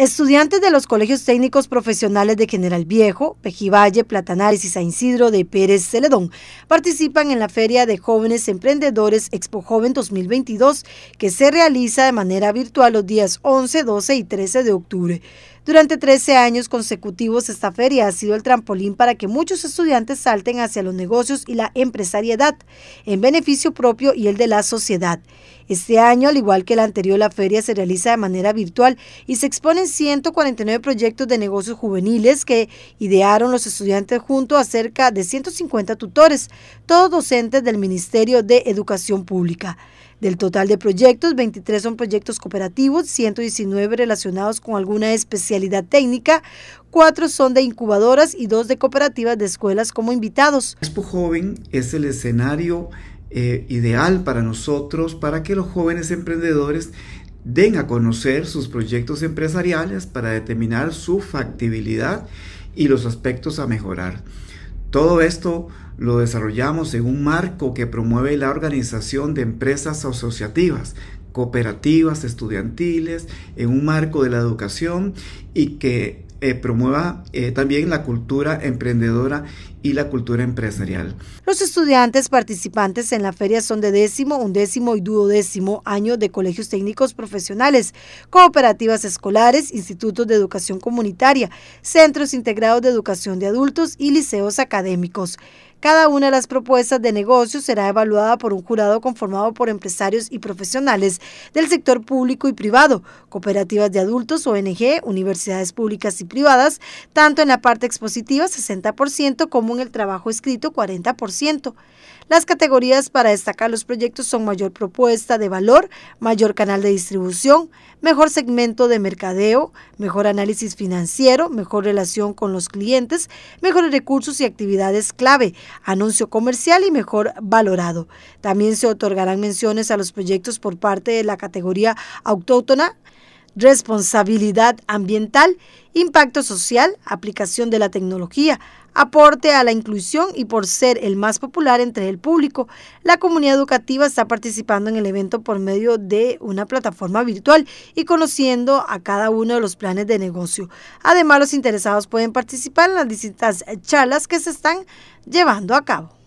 Estudiantes de los colegios técnicos profesionales de General Viejo, Pejivalle, Platanares y San Isidro de Pérez Celedón participan en la Feria de Jóvenes Emprendedores Expo Joven 2022 que se realiza de manera virtual los días 11, 12 y 13 de octubre. Durante 13 años consecutivos, esta feria ha sido el trampolín para que muchos estudiantes salten hacia los negocios y la empresariedad, en beneficio propio y el de la sociedad. Este año, al igual que el anterior, la feria se realiza de manera virtual y se exponen 149 proyectos de negocios juveniles que idearon los estudiantes junto a cerca de 150 tutores, todos docentes del Ministerio de Educación Pública. Del total de proyectos, 23 son proyectos cooperativos, 119 relacionados con alguna especialidad técnica, 4 son de incubadoras y 2 de cooperativas de escuelas como invitados. Expo Joven es el escenario eh, ideal para nosotros, para que los jóvenes emprendedores den a conocer sus proyectos empresariales para determinar su factibilidad y los aspectos a mejorar. Todo esto lo desarrollamos en un marco que promueve la organización de empresas asociativas, cooperativas estudiantiles, en un marco de la educación y que eh, promueva eh, también la cultura emprendedora y la cultura empresarial. Los estudiantes participantes en la feria son de décimo, undécimo y duodécimo año de colegios técnicos profesionales, cooperativas escolares, institutos de educación comunitaria, centros integrados de educación de adultos y liceos académicos. Cada una de las propuestas de negocio será evaluada por un jurado conformado por empresarios y profesionales del sector público y privado, cooperativas de adultos, ONG, universidades públicas y privadas, tanto en la parte expositiva 60% como en el trabajo escrito 40%. Las categorías para destacar los proyectos son mayor propuesta de valor, mayor canal de distribución, mejor segmento de mercadeo, mejor análisis financiero, mejor relación con los clientes, mejores recursos y actividades clave, anuncio comercial y mejor valorado. También se otorgarán menciones a los proyectos por parte de la categoría autóctona responsabilidad ambiental, impacto social, aplicación de la tecnología, aporte a la inclusión y por ser el más popular entre el público. La comunidad educativa está participando en el evento por medio de una plataforma virtual y conociendo a cada uno de los planes de negocio. Además, los interesados pueden participar en las distintas charlas que se están llevando a cabo.